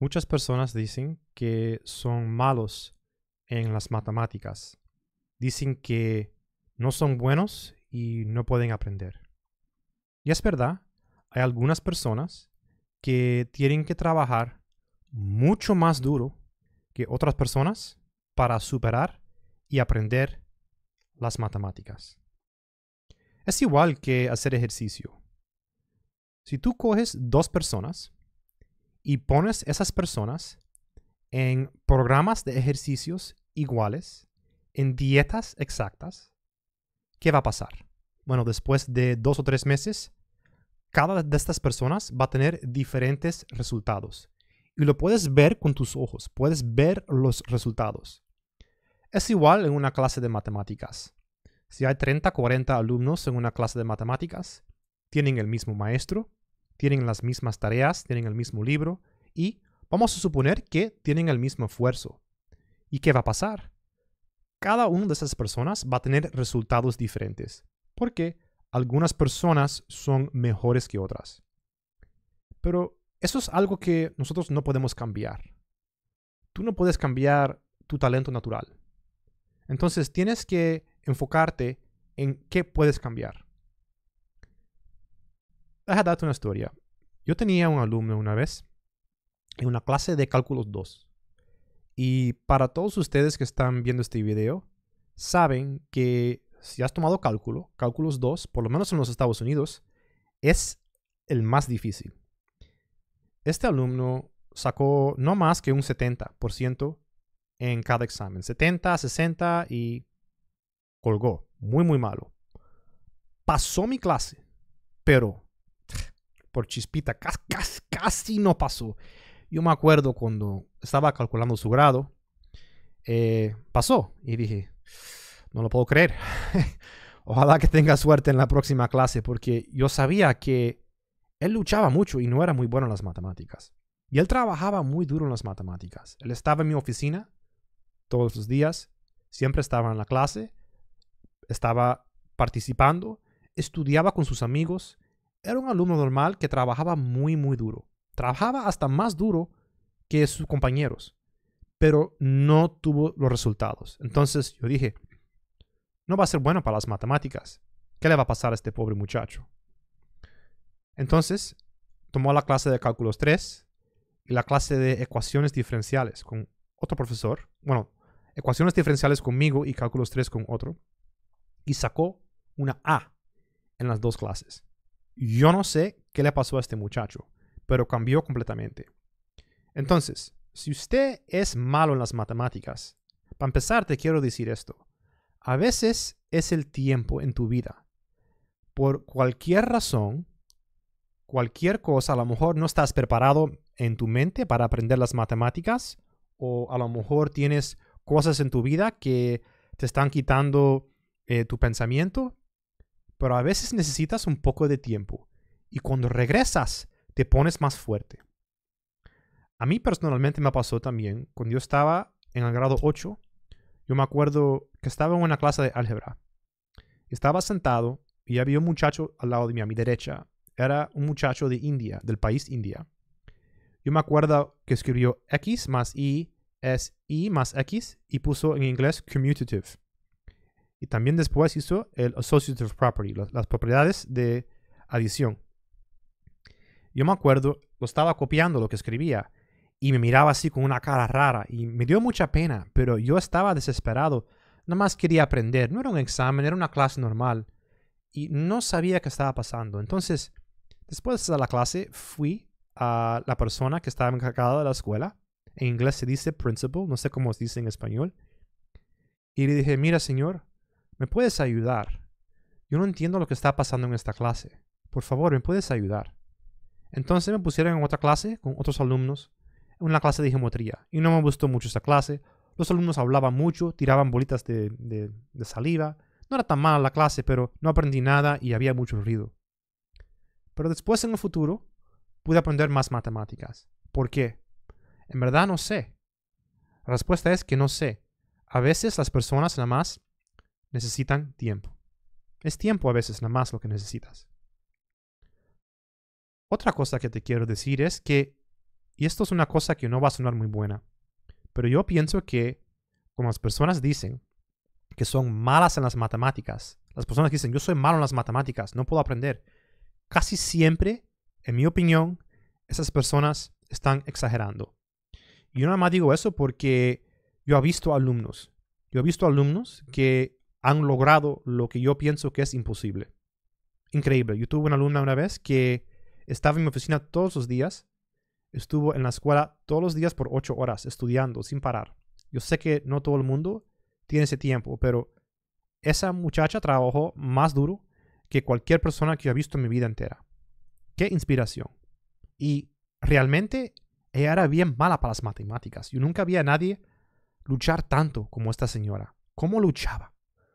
Muchas personas dicen que son malos en las matemáticas. Dicen que no son buenos y no pueden aprender. Y es verdad, hay algunas personas que tienen que trabajar mucho más duro que otras personas para superar y aprender las matemáticas. Es igual que hacer ejercicio. Si tú coges dos personas y pones esas personas en programas de ejercicios iguales, en dietas exactas, ¿qué va a pasar? Bueno, después de dos o tres meses, cada de estas personas va a tener diferentes resultados. Y lo puedes ver con tus ojos, puedes ver los resultados. Es igual en una clase de matemáticas. Si hay 30, 40 alumnos en una clase de matemáticas, tienen el mismo maestro, tienen las mismas tareas, tienen el mismo libro y vamos a suponer que tienen el mismo esfuerzo. ¿Y qué va a pasar? Cada una de esas personas va a tener resultados diferentes, porque algunas personas son mejores que otras. Pero eso es algo que nosotros no podemos cambiar. Tú no puedes cambiar tu talento natural. Entonces tienes que enfocarte en qué puedes cambiar. Deja darte una historia. Yo tenía un alumno una vez en una clase de cálculos 2. Y para todos ustedes que están viendo este video, saben que si has tomado cálculo, cálculos 2, por lo menos en los Estados Unidos, es el más difícil. Este alumno sacó no más que un 70% en cada examen. 70, 60 y colgó. Muy, muy malo. Pasó mi clase, pero por chispita, casi, no pasó. Yo me acuerdo cuando estaba calculando su grado, eh, pasó y dije, no lo puedo creer. Ojalá que tenga suerte en la próxima clase porque yo sabía que él luchaba mucho y no era muy bueno en las matemáticas. Y él trabajaba muy duro en las matemáticas. Él estaba en mi oficina todos los días, siempre estaba en la clase, estaba participando, estudiaba con sus amigos, era un alumno normal que trabajaba muy, muy duro. Trabajaba hasta más duro que sus compañeros, pero no tuvo los resultados. Entonces yo dije, no va a ser bueno para las matemáticas. ¿Qué le va a pasar a este pobre muchacho? Entonces, tomó la clase de cálculos 3 y la clase de ecuaciones diferenciales con otro profesor. Bueno, ecuaciones diferenciales conmigo y cálculos 3 con otro. Y sacó una A en las dos clases. Yo no sé qué le pasó a este muchacho, pero cambió completamente. Entonces, si usted es malo en las matemáticas, para empezar te quiero decir esto. A veces es el tiempo en tu vida. Por cualquier razón, cualquier cosa, a lo mejor no estás preparado en tu mente para aprender las matemáticas o a lo mejor tienes cosas en tu vida que te están quitando eh, tu pensamiento pero a veces necesitas un poco de tiempo y cuando regresas te pones más fuerte. A mí personalmente me pasó también cuando yo estaba en el grado 8, yo me acuerdo que estaba en una clase de álgebra. Estaba sentado y había un muchacho al lado de mí, a mi derecha. Era un muchacho de India, del país India. Yo me acuerdo que escribió X más Y es Y más X y puso en inglés commutative. Y también después hizo el Associative Property, las, propiedades de adición. Yo me acuerdo, lo estaba copiando lo que escribía y me miraba así con una cara rara y me dio mucha pena, pero yo estaba desesperado. Nada más quería aprender, no era un examen, era una clase normal y no sabía qué estaba pasando. Entonces, después de la clase, fui a la persona que estaba encargada de la escuela. En inglés se dice principal, no sé cómo se dice en español. Y le dije, mira señor, ¿me puedes ayudar? Yo no entiendo lo que está pasando en esta clase. Por favor, ¿me puedes ayudar? Entonces me pusieron en otra clase con otros alumnos, en una clase de geometría, y no me gustó mucho esa clase. Los alumnos hablaban mucho, tiraban bolitas de, de saliva. No era tan mala la clase, pero no aprendí nada y había mucho ruido. Pero después en el futuro pude aprender más matemáticas. ¿Por qué? En verdad no sé. La respuesta es que no sé. A veces las personas nada más necesitan tiempo. Es tiempo a veces nada más lo que necesitas. Otra cosa que te quiero decir es que, y esto es una cosa que no va a sonar muy buena, pero yo pienso que, como las personas dicen, que son malas en las matemáticas, las personas dicen, yo soy malo en las matemáticas, no puedo aprender, casi siempre, en mi opinión, esas personas están exagerando. Y yo nada más digo eso porque yo he visto alumnos, yo he visto alumnos que han logrado lo que yo pienso que es imposible. Increíble. Yo tuve una alumna una vez que estaba en mi oficina todos los días, estuvo en la escuela todos los días por ocho horas estudiando sin parar. Yo sé que no todo el mundo tiene ese tiempo, pero esa muchacha trabajó más duro que cualquier persona que yo he visto en mi vida entera. Qué inspiración. Y realmente ella era bien mala para las matemáticas. Yo nunca vi a nadie luchar tanto como esta señora. ¿Cómo luchaba?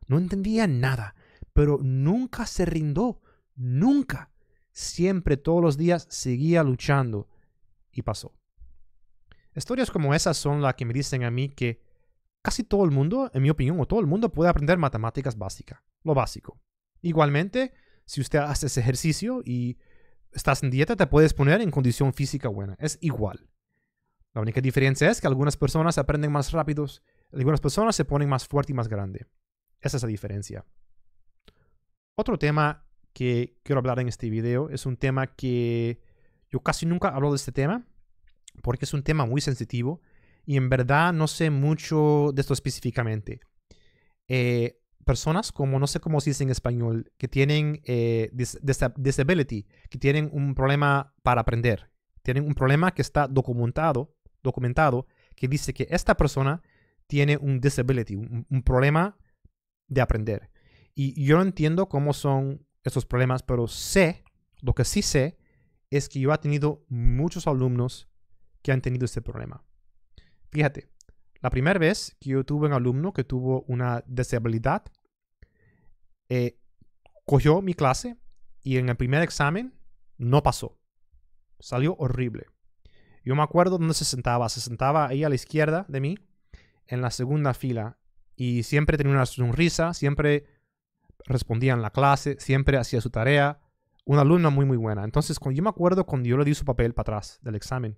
No entendía nada, pero nunca se rindó. nunca. Siempre, todos los días, seguía luchando. Y pasó. Historias como esas son las que me dicen a mí que casi todo el mundo, en mi opinión, o todo el mundo puede aprender matemáticas básicas, lo básico. Igualmente, si usted hace ese ejercicio y estás en dieta, te puedes poner en condición física buena. Es igual. La única diferencia es que algunas personas aprenden más rápido. algunas personas se ponen más fuerte y más grande. Esa es la diferencia. Otro tema que quiero hablar en este video es un tema que yo casi nunca hablo de este tema porque es un tema muy sensitivo y en verdad no sé mucho de esto específicamente. Eh, personas como, no sé cómo se dice en español, que tienen eh, disability, que tienen un problema para aprender, tienen un problema que está documentado, documentado que dice que esta persona tiene un disability, un problema de aprender. Y yo no entiendo cómo son esos problemas, pero sé, lo que sí sé, es que yo he tenido muchos alumnos que han tenido este problema. Fíjate, la primera vez que yo tuve un alumno que tuvo una discapacidad eh, cogió mi clase y en el primer examen no pasó. Salió horrible. Yo me acuerdo dónde se sentaba. Se sentaba ahí a la izquierda de mí, en la segunda fila y siempre tenía una sonrisa, siempre respondía en la clase, siempre hacía su tarea. Una alumna muy, muy buena. Entonces, yo me acuerdo cuando yo le di su papel para atrás del examen.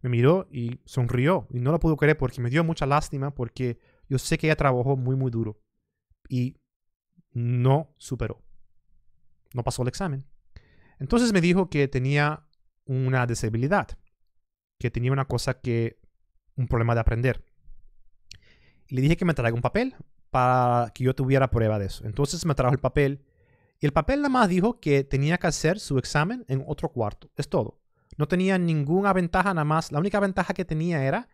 Me miró y sonrió y no lo pudo creer porque me dio mucha lástima porque yo sé que ella trabajó muy, muy duro y no superó. No pasó el examen. Entonces me dijo que tenía una disabilidad, que tenía una cosa que, un problema de aprender le dije que me traiga un papel para que yo tuviera prueba de eso. Entonces me trajo el papel y el papel nada más dijo que tenía que hacer su examen en otro cuarto. Es todo. No tenía ninguna ventaja nada más. La única ventaja que tenía era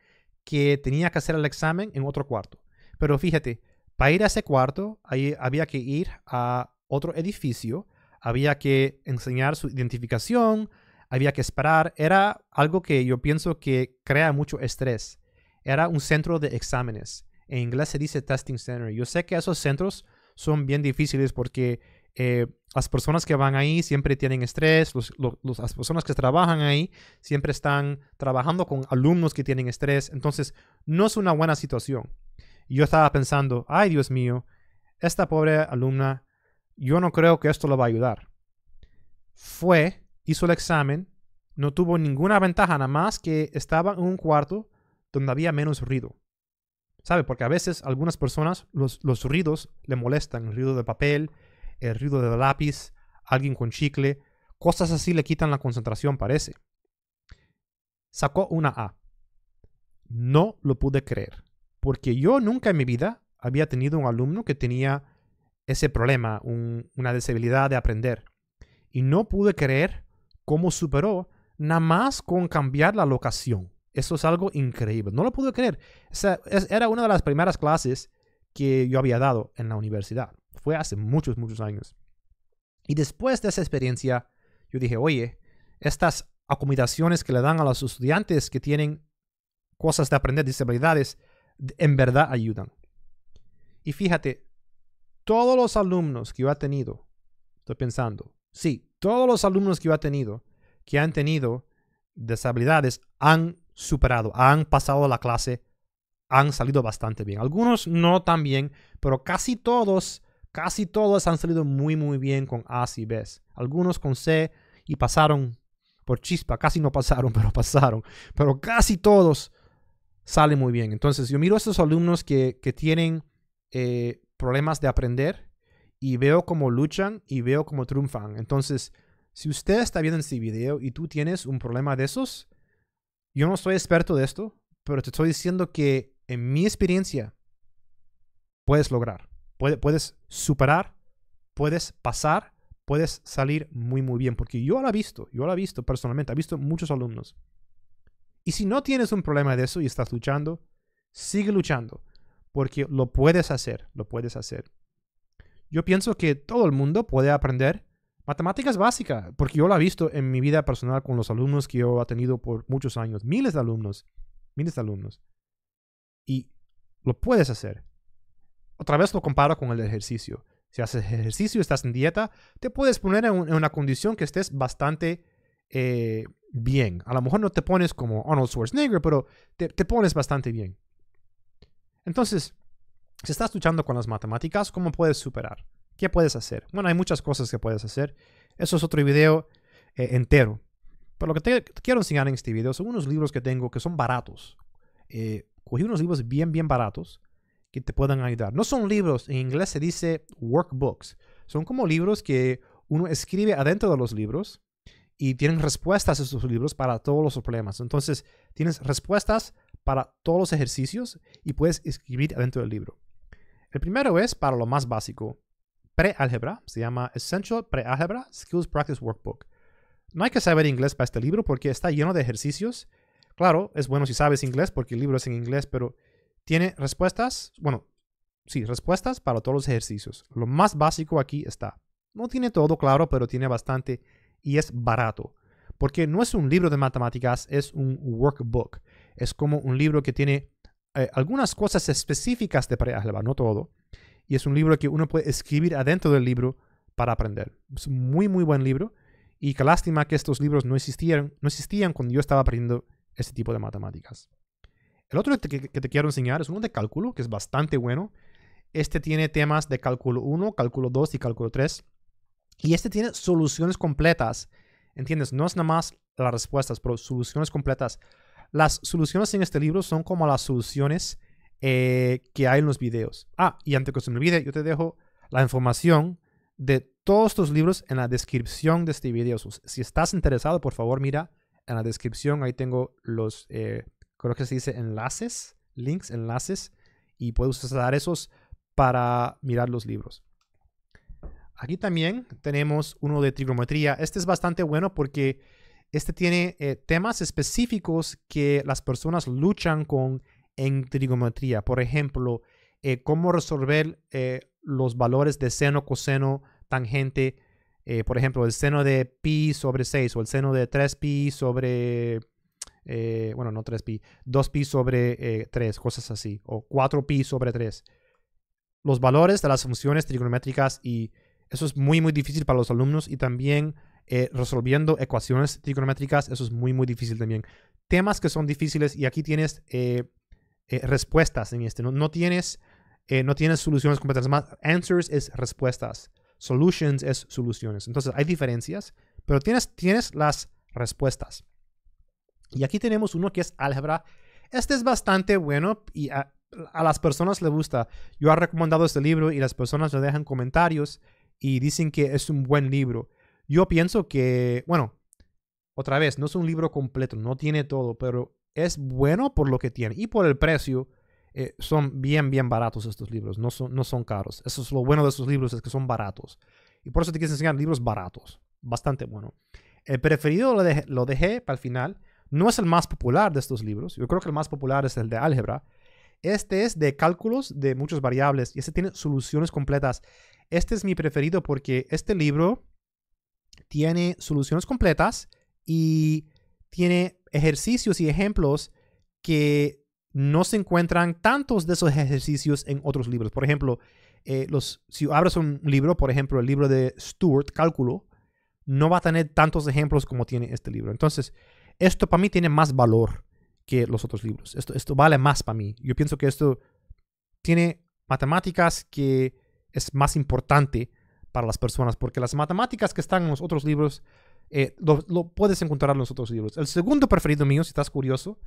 que tenía que hacer el examen en otro cuarto. Pero fíjate, para ir a ese cuarto había que ir a otro edificio, había que enseñar su identificación, había que esperar. Era algo que yo pienso que crea mucho estrés. Era un centro de exámenes. En inglés se dice testing center. Yo sé que esos centros son bien difíciles porque eh, las personas que van ahí siempre tienen estrés, las personas que trabajan ahí siempre están trabajando con alumnos que tienen estrés, entonces no es una buena situación. yo estaba pensando, ay Dios mío, esta pobre alumna, yo no creo que esto la va a ayudar. Fue, hizo el examen, no tuvo ninguna ventaja, nada más que estaba en un cuarto donde había menos ruido. ¿Sabe? Porque a veces algunas personas los, los ruidos le molestan. El ruido de papel, el ruido de lápiz, alguien con chicle. Cosas así le quitan la concentración, parece. Sacó una A. No lo pude creer. Porque yo nunca en mi vida había tenido un alumno que tenía ese problema, una desabilidad de aprender. Y no pude creer cómo superó nada más con cambiar la locación. Eso es algo increíble. No lo pude creer. era una de las primeras clases que yo había dado en la universidad. Fue hace muchos, muchos años. Y después de esa experiencia, yo dije, oye, estas acomodaciones que le dan a los estudiantes que tienen cosas de aprender, disabilidades, en verdad ayudan. Y fíjate, todos los alumnos que yo he tenido, estoy pensando, sí, todos los alumnos que yo he tenido, que han tenido disabilidades, han superado, han pasado la clase, han salido bastante bien. Algunos no tan bien, pero casi todos, casi todos han salido muy, muy bien con A y B. Algunos con C y pasaron por chispa, casi no pasaron, pero pasaron. Pero casi todos salen muy bien. Entonces, yo miro a estos alumnos que, tienen eh, problemas de aprender y veo cómo luchan y veo cómo triunfan. Entonces, si usted está viendo este video y tú tienes un problema de esos, yo no soy experto de esto, pero te estoy diciendo que en mi experiencia puedes lograr, puedes, superar, puedes pasar, puedes salir muy, muy bien. Porque yo lo he visto, yo lo he visto personalmente, he visto muchos alumnos. Y si no tienes un problema de eso y estás luchando, sigue luchando, porque lo puedes hacer, lo puedes hacer. Yo pienso que todo el mundo puede aprender Matemáticas básica, porque yo la he visto en mi vida personal con los alumnos que yo he tenido por muchos años, miles de alumnos, miles de alumnos. Y lo puedes hacer. Otra vez lo comparo con el ejercicio. Si haces ejercicio, estás en dieta, te puedes poner en, una condición que estés bastante eh, bien. A lo mejor no te pones como Arnold Schwarzenegger, pero te, te pones bastante bien. Entonces, si estás luchando con las matemáticas, ¿cómo puedes superar? ¿Qué puedes hacer? Bueno, hay muchas cosas que puedes hacer. Eso es otro video eh, entero. Pero lo que te, quiero enseñar en este video son unos libros que tengo que son baratos. Eh, cogí unos libros bien, bien baratos que te puedan ayudar. No son libros, en inglés se dice workbooks. Son como libros que uno escribe adentro de los libros y tienen respuestas a esos libros para todos los problemas. Entonces, tienes respuestas para todos los ejercicios y puedes escribir adentro del libro. El primero es para lo más básico, pre-álgebra, se llama Essential pre Skills Practice Workbook. No hay que saber inglés para este libro porque está lleno de ejercicios. Claro, es bueno si sabes inglés porque el libro es en inglés, pero tiene respuestas, bueno, sí, respuestas para todos los ejercicios. Lo más básico aquí está. No tiene todo claro, pero tiene bastante y es barato. Porque no es un libro de matemáticas, es un workbook. Es como un libro que tiene eh, algunas cosas específicas de pre no todo y es un libro que uno puede escribir adentro del libro para aprender. Es muy, muy buen libro y qué lástima que estos libros no existían, no existían cuando yo estaba aprendiendo este tipo de matemáticas. El otro que te, que te quiero enseñar es uno de cálculo, que es bastante bueno. Este tiene temas de cálculo 1, cálculo 2 y cálculo 3. Y este tiene soluciones completas. ¿Entiendes? No es nada más las respuestas, pero soluciones completas. Las soluciones en este libro son como las soluciones eh, que hay en los videos. Ah, y antes que se me olvide, yo te dejo la información de todos estos libros en la descripción de este video. Si estás interesado, por favor, mira en la descripción. Ahí tengo los, eh, creo que se dice enlaces, links, enlaces, y puedes usar esos para mirar los libros. Aquí también tenemos uno de trigonometría. Este es bastante bueno porque este tiene eh, temas específicos que las personas luchan con en trigonometría. Por ejemplo, eh, cómo resolver eh, los valores de seno, coseno, tangente. Eh, por ejemplo, el seno de pi sobre 6 o el seno de 3pi sobre, bueno, no 3pi, 2pi sobre 3, cosas así, o 4pi sobre 3. Los valores de las funciones trigonométricas y eso es muy, muy difícil para los alumnos y también resolviendo ecuaciones trigonométricas, eso es muy, muy difícil también. Temas que son difíciles y aquí tienes eh, respuestas en este. No, no tienes, eh, no tienes soluciones completas. Más, answers es respuestas. Solutions es soluciones. Entonces hay diferencias, pero tienes, tienes las respuestas. Y aquí tenemos uno que es álgebra. Este es bastante bueno y a, las personas le gusta. Yo he recomendado este libro y las personas lo dejan comentarios y dicen que es un buen libro. Yo pienso que, bueno, otra vez, no es un libro completo, no tiene todo, pero es bueno por lo que tiene y por el precio. Eh, son bien, bien baratos estos libros, no son, no son caros. Eso es lo bueno de estos libros, es que son baratos. Y por eso te quise enseñar libros baratos, bastante bueno. El preferido lo dejé, lo dejé para el final. No es el más popular de estos libros, yo creo que el más popular es el de álgebra. Este es de cálculos de muchas variables y este tiene soluciones completas. Este es mi preferido porque este libro tiene soluciones completas y tiene ejercicios y ejemplos que no se encuentran tantos de esos ejercicios en otros libros. Por ejemplo, eh, los, si abres un libro, por ejemplo, el libro de Stuart, Cálculo, no va a tener tantos ejemplos como tiene este libro. Entonces, esto para mí tiene más valor que los otros libros. Esto, esto vale más para mí. Yo pienso que esto tiene matemáticas que es más importante para las personas, porque las matemáticas que están en los otros libros, eh, lo, puedes encontrar en los otros libros. El segundo preferido mío, si estás curioso,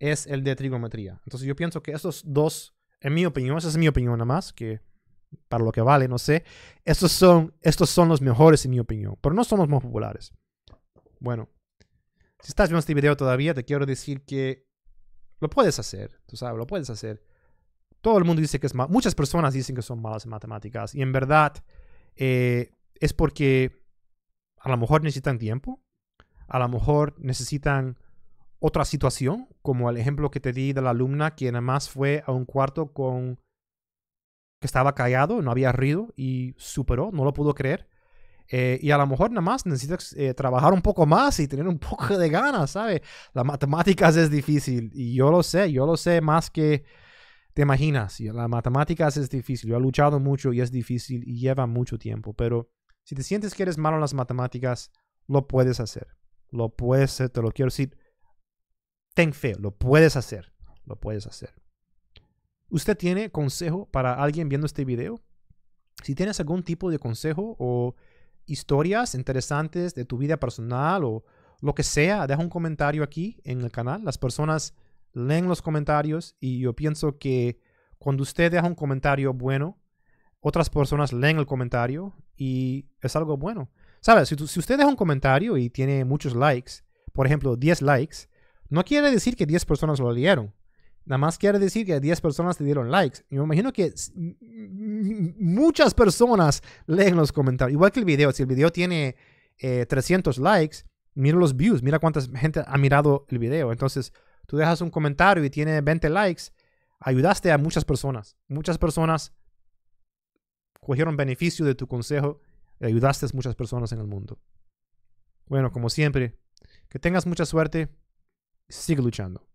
es el de trigonometría. Entonces yo pienso que estos dos, en mi opinión, esa es mi opinión nada más, que para lo que vale, no sé, estos son, estos son los mejores en mi opinión, pero no son los más populares. Bueno, si estás viendo este video todavía, te quiero decir que lo puedes hacer, tú sabes, lo puedes hacer. Todo el mundo dice que es mal, muchas personas dicen que son malas en matemáticas y en verdad eh, es porque a lo mejor necesitan tiempo, a lo mejor necesitan otra situación, como el ejemplo que te di de la alumna que nada más fue a un cuarto con que estaba callado, no había ruido y superó, no lo pudo creer. Eh, y a lo mejor nada más necesitas eh, trabajar un poco más y tener un poco de ganas, ¿sabes? Las matemáticas es difícil y yo lo sé, yo lo sé más que te imaginas, la matemática es difícil, yo he luchado mucho y es difícil y lleva mucho tiempo, pero si te sientes que eres malo en las matemáticas, lo puedes hacer, lo puedes hacer, te lo quiero decir, ten fe, lo puedes hacer, lo puedes hacer. ¿Usted tiene consejo para alguien viendo este video? Si tienes algún tipo de consejo o historias interesantes de tu vida personal o lo que sea, deja un comentario aquí en el canal. Las personas leen los comentarios y yo pienso que cuando usted deja un comentario bueno, otras personas leen el comentario y es algo bueno. ¿Sabes? Si, usted deja un comentario y tiene muchos likes, por ejemplo, 10 likes, no quiere decir que 10 personas lo leyeron. Nada más quiere decir que 10 personas le dieron likes. Yo me imagino que muchas personas leen los comentarios. Igual que el video. Si el video tiene 300 eh, likes, mira los views, mira cuánta gente ha mirado el video. Entonces, tú dejas un comentario y tiene 20 likes, ayudaste a muchas personas. Muchas personas cogieron beneficio de tu consejo y ayudaste a muchas personas en el mundo. Bueno, como siempre, que tengas mucha suerte. Sigue luchando.